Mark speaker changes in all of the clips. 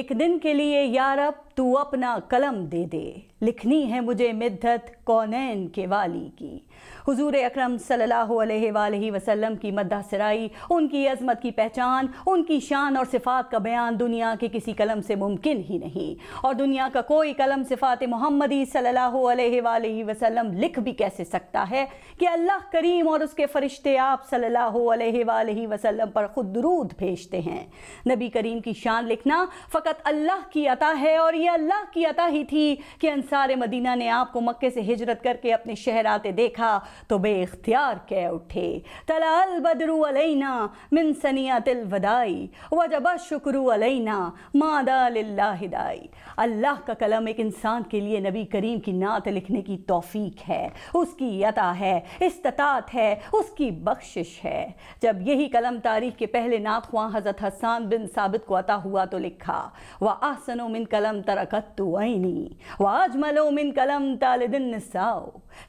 Speaker 1: एक दिन के लिए यार अब तू अपना कलम दे दे लिखनी है मुझे मिद्दत कौनैन के वाली की हुजूर अकरम सल्लल्लाहु अलैहि वसल्लम की मद्दा सराई उनकी अजमत की पहचान उनकी शान और सिफात का बयान दुनिया के किसी कलम से मुमकिन ही नहीं और दुनिया का कोई कलम सिफात मोहम्मदी सल्लल्लाहु अलैहि वसल्लम लिख भी कैसे सकता है कि अल्लाह करीम और उसके फरिश्ते आप सल्लल्लाहु अलैहि वसल्लम पर खुद दरूद भेजते हैं नबी करीम की शान लिखना फ़कत अल्लाह की अता है और यह अल्लाह की अता ही थी कि अंसार मदीना ने आपको मक्के से हिजरत करके अपने शहर आते देखा तो बे इख्तियार कह उठे तलाल बदरू अलैना मिन सनियातिल वदाई वजबा शुक्रू अलैना मादा हिदाई अल्लाह का कलम एक इंसान के लिए नबी करीम की नात लिखने की तोफ़ीक है उसकी यता है इस्तात है उसकी बख्शिश है जब यही कलम तारीख के पहले नात ख्वां हज़रत हसान बिन साबित को अता हुआ तो लिखा वह आसनो मिन कलम तरकत तो आईनी व आज अजमलो मिन कलम तालदिन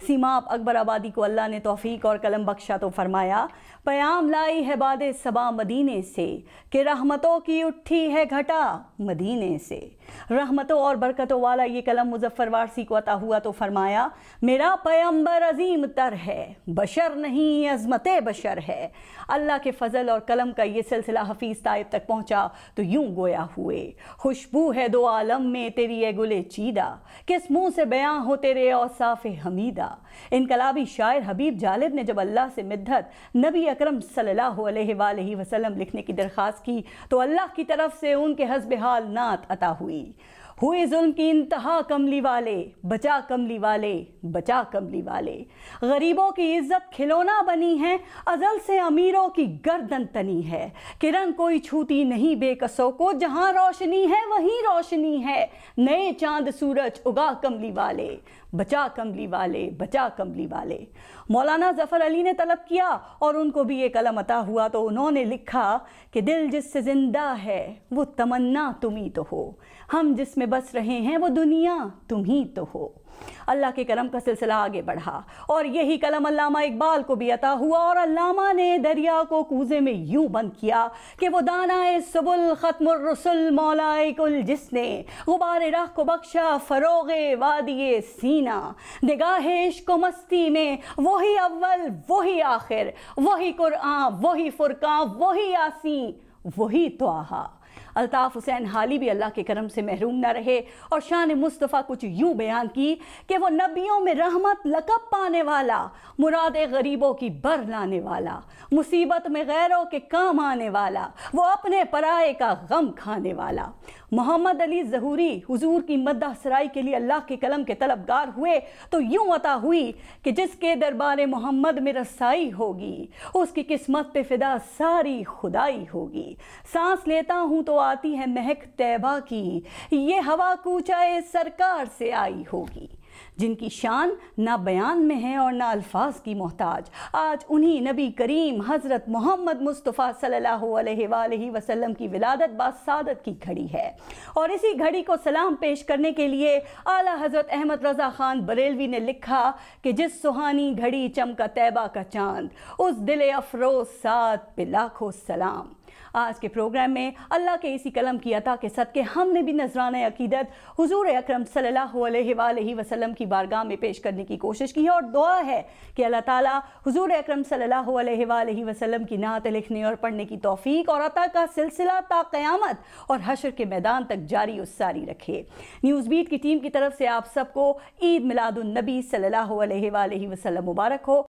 Speaker 1: सीमाब अकबर आबादी को अल्लाह ने तोफ़ी और कलम बख्शा तो फरमाया पयाम लाई है बाद सबा मदीने से कि रहमतों की उठी है घटा मदीने से रहमतों और बरकतों वाला ये कलम मुजफ्फर वारसी को अता हुआ तो फरमाया मेरा पैम्बर अजीम तर है बशर नहीं अजमत बशर है अल्लाह के फजल और कलम का ये सिलसिला हफीज़ तायब तक पहुँचा तो यूं गोया हुए खुशबू है दो आलम में तेरी ये गुले चीदा कि जिस मुंह से बयां होते रहे औसाफ हमीदा इनकलाबी शायर हबीब जालिब ने जब अल्लाह से मिद्दत नबी अकरम सल्लल्लाहु अलैहि वसल्लम लिखने की दरख्वास्त की तो अल्लाह की तरफ से उनके हसब हाल नात अता हुई हुए जुल्म की इंतहा कमली वाले बचा कमली वाले बचा कमली वाले गरीबों की इज्जत खिलौना बनी है अजल से अमीरों की गर्दन तनी है किरण कोई छूती नहीं बेकसों को जहां रोशनी है वहीं रोशनी है नए चांद सूरज उगा कमली वाले बचा कमली वाले बचा कमली वाले मौलाना ज़फ़र अली ने तलब किया और उनको भी ये कलम अता हुआ तो उन्होंने लिखा कि दिल जिससे ज़िंदा है वो तमन्ना ही तो हो हम जिसमें में बस रहे हैं वो दुनिया तुम ही तो हो अल्लाह के करम का सिलसिला आगे बढ़ा और यही कलम अल्लामा इकबाल को भी अता हुआ और अल्लामा ने दरिया को कूजे में यूं बंद किया कि वो दाना सबुल खत्म ख़त्मरसुल मौलाकुल जिसने गुबार राह को बख्शा फ़रोग वादी सीना निगाहेश को मस्ती में वही अव्वल वही आखिर वही कुरान वही फुरका वही आसी वही तोहा अल्ताफ़ हुसैन हाली भी अल्लाह के करम से महरूम ना रहे और शान मुस्तफ़ा कुछ यूं बयान की कि वो नबियों में रहमत लकब पाने वाला मुराद गरीबों की बर लाने वाला मुसीबत में गैरों के काम आने वाला वो अपने पराए का गम खाने वाला मोहम्मद अली जहूरी हुजूर की मद्दा सराई के लिए अल्लाह के कलम के तलबगार हुए तो यूं अता हुई कि जिसके दरबार मोहम्मद में रसाई होगी उसकी किस्मत पे फिदा सारी खुदाई होगी सांस लेता हूँ तो आती है महक तैबा की ये हवा कूचाए सरकार से आई होगी जिनकी शान ना बयान में है और ना अल्फाज की मोहताज आज उन्हीं नबी करीम हज़रत मोहम्मद मुस्तफ़ा सल्लल्लाहु अलैहि वसल्लम की विलादत बादत की घड़ी है और इसी घड़ी को सलाम पेश करने के लिए आला हज़रत अहमद रज़ा ख़ान बरेलवी ने लिखा कि जिस सुहानी घड़ी चमका तैबा का चांद उस दिल अफरोज सात पे लाखों सलाम आज के प्रोग्राम में अल्लाह के इसी कलम की अता के सद के हमने भी नजरान अकीदत हजूर अक्रम वसलम की बारगाह में पेश करने की कोशिश की है और दुआ है कि अल्लाह ताली हजूर अक्रम वसलम की नात लिखने और पढ़ने की तोफ़ी और अता का सिलसिला ता क़यामत और हशर के मैदान तक जारी और सारी रखे न्यूज़ बीट की टीम की तरफ से आप सबको ईद मिलादुलनबी सल्ला वसलम मुबारक हो